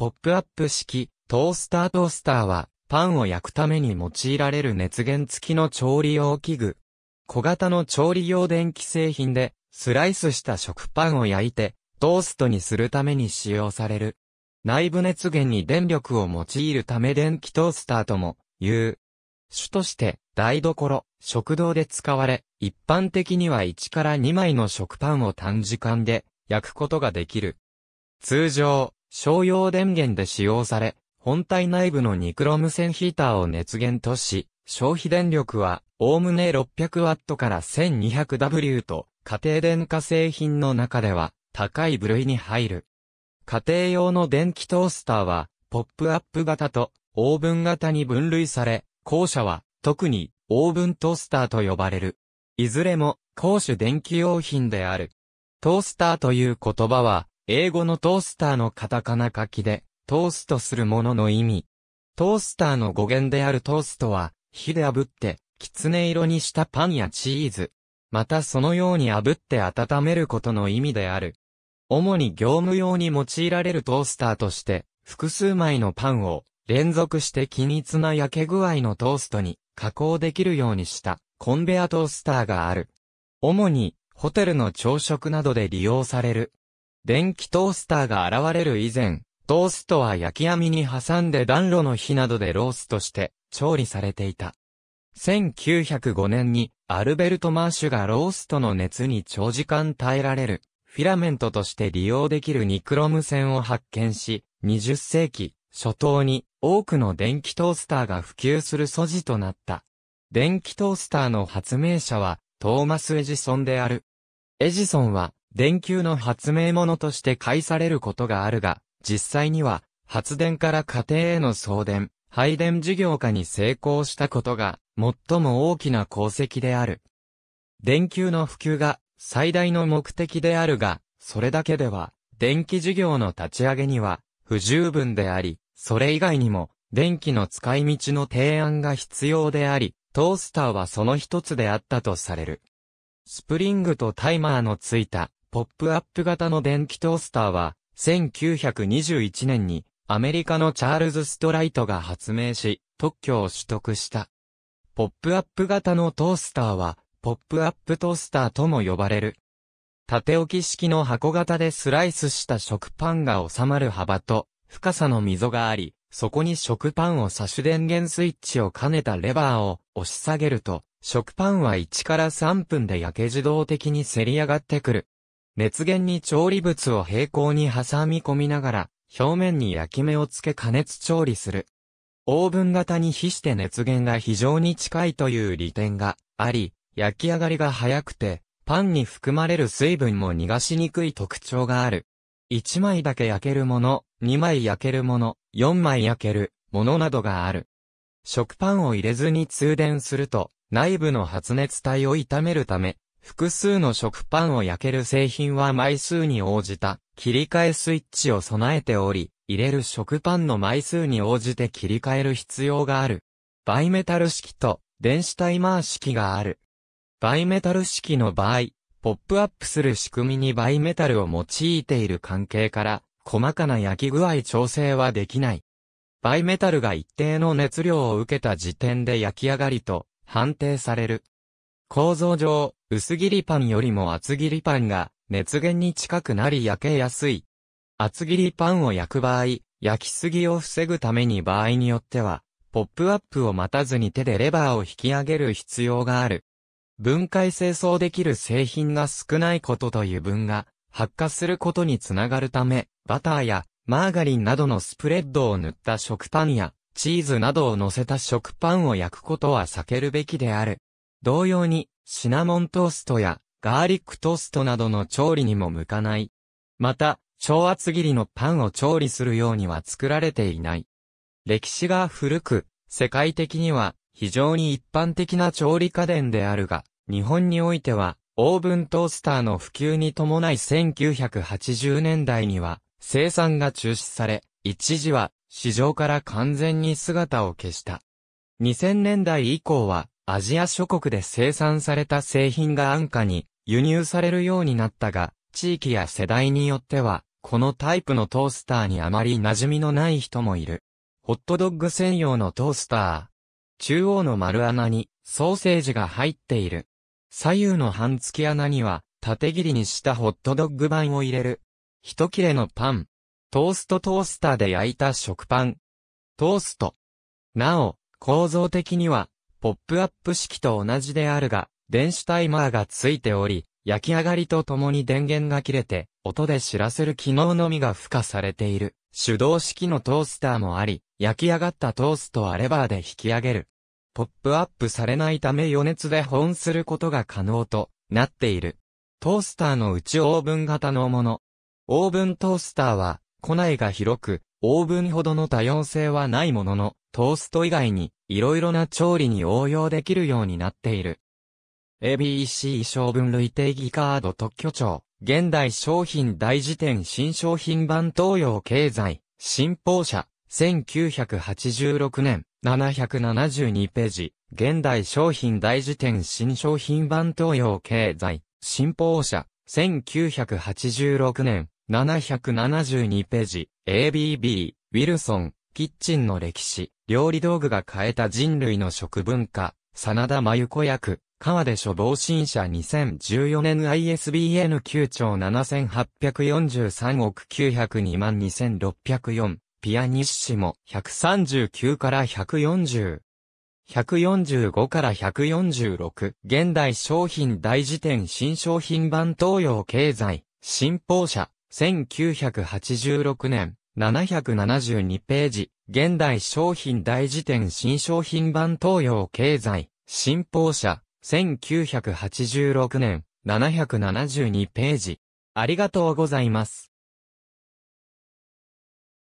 ポップアップ式、トースタートースターは、パンを焼くために用いられる熱源付きの調理用器具。小型の調理用電気製品で、スライスした食パンを焼いて、トーストにするために使用される。内部熱源に電力を用いるため電気トースターとも、言う。主として、台所、食堂で使われ、一般的には1から2枚の食パンを短時間で焼くことができる。通常、商用電源で使用され、本体内部のニクロム線ヒーターを熱源とし、消費電力は、おおむね 600W から 1200W と、家庭電化製品の中では、高い部類に入る。家庭用の電気トースターは、ポップアップ型と、オーブン型に分類され、後者は、特に、オーブントースターと呼ばれる。いずれも、公主電気用品である。トースターという言葉は、英語のトースターのカタカナ書きで、トーストするものの意味。トースターの語源であるトーストは、火で炙って、きつね色にしたパンやチーズ。またそのように炙って温めることの意味である。主に業務用に用いられるトースターとして、複数枚のパンを連続して均一な焼け具合のトーストに加工できるようにしたコンベアトースターがある。主にホテルの朝食などで利用される電気トースターが現れる以前、トーストは焼き網に挟んで暖炉の火などでローストして調理されていた。1905年にアルベルト・マーシュがローストの熱に長時間耐えられるフィラメントとして利用できるニクロム線を発見し、20世紀初頭に多くの電気トースターが普及する素地となった。電気トースターの発明者はトーマス・エジソンである。エジソンは電球の発明物として介されることがあるが、実際には、発電から家庭への送電、配電事業化に成功したことが、最も大きな功績である。電球の普及が、最大の目的であるが、それだけでは、電気事業の立ち上げには、不十分であり、それ以外にも、電気の使い道の提案が必要であり、トースターはその一つであったとされる。スプリングとタイマーのついたポップアップ型の電気トースターは、1921年にアメリカのチャールズ・ストライトが発明し、特許を取得した。ポップアップ型のトースターは、ポップアップトースターとも呼ばれる。縦置き式の箱型でスライスした食パンが収まる幅と、深さの溝があり、そこに食パンを差し電源スイッチを兼ねたレバーを押し下げると、食パンは1から3分で焼け自動的にせり上がってくる。熱源に調理物を平行に挟み込みながら、表面に焼き目をつけ加熱調理する。オーブン型に比して熱源が非常に近いという利点があり、焼き上がりが早くて、パンに含まれる水分も逃がしにくい特徴がある。1枚だけ焼けるもの、2枚焼けるもの、4枚焼けるものなどがある。食パンを入れずに通電すると、内部の発熱体を痛めるため、複数の食パンを焼ける製品は枚数に応じた切り替えスイッチを備えており、入れる食パンの枚数に応じて切り替える必要がある。バイメタル式と電子タイマー式がある。バイメタル式の場合、ポップアップする仕組みにバイメタルを用いている関係から、細かな焼き具合調整はできない。バイメタルが一定の熱量を受けた時点で焼き上がりと判定される。構造上、薄切りパンよりも厚切りパンが熱源に近くなり焼けやすい。厚切りパンを焼く場合、焼きすぎを防ぐために場合によっては、ポップアップを待たずに手でレバーを引き上げる必要がある。分解清掃できる製品が少ないことと油分が発火することにつながるため、バターやマーガリンなどのスプレッドを塗った食パンやチーズなどを乗せた食パンを焼くことは避けるべきである。同様に、シナモントーストやガーリックトーストなどの調理にも向かない。また、超厚切りのパンを調理するようには作られていない。歴史が古く、世界的には非常に一般的な調理家電であるが、日本においては、オーブントースターの普及に伴い1980年代には生産が中止され、一時は市場から完全に姿を消した。2000年代以降はアジア諸国で生産された製品が安価に輸入されるようになったが、地域や世代によっては、このタイプのトースターにあまり馴染みのない人もいる。ホットドッグ専用のトースター。中央の丸穴にソーセージが入っている。左右の半月穴には縦切りにしたホットドッグ板を入れる。一切れのパン。トーストトースターで焼いた食パン。トースト。なお、構造的にはポップアップ式と同じであるが、電子タイマーがついており、焼き上がりとともに電源が切れて、音で知らせる機能のみが付加されている。手動式のトースターもあり、焼き上がったトーストはレバーで引き上げる。ポップアップされないため余熱で保温することが可能となっている。トースターのうちオーブン型のもの。オーブントースターは、庫内が広く、オーブンほどの多様性はないものの、トースト以外に、いろいろな調理に応用できるようになっている。ABC 小分類定義カード特許庁、現代商品大辞典新商品版東洋経済、新報社、1986年、772ページ、現代商品大辞典新商品版東洋経済、新報社、1986年、772ページ、ABB、ウィルソン、キッチンの歴史、料理道具が変えた人類の食文化、真田真由子役、川出処防新社2014年 ISBN 9兆7843億902万2604、ピアニッシモ139から140。145から146現代商品大辞典新商品版東洋経済新報社1986年772ページ、現代商品大辞典新商品版東洋経済、新報社、1986年、772ページ。ありがとうございます。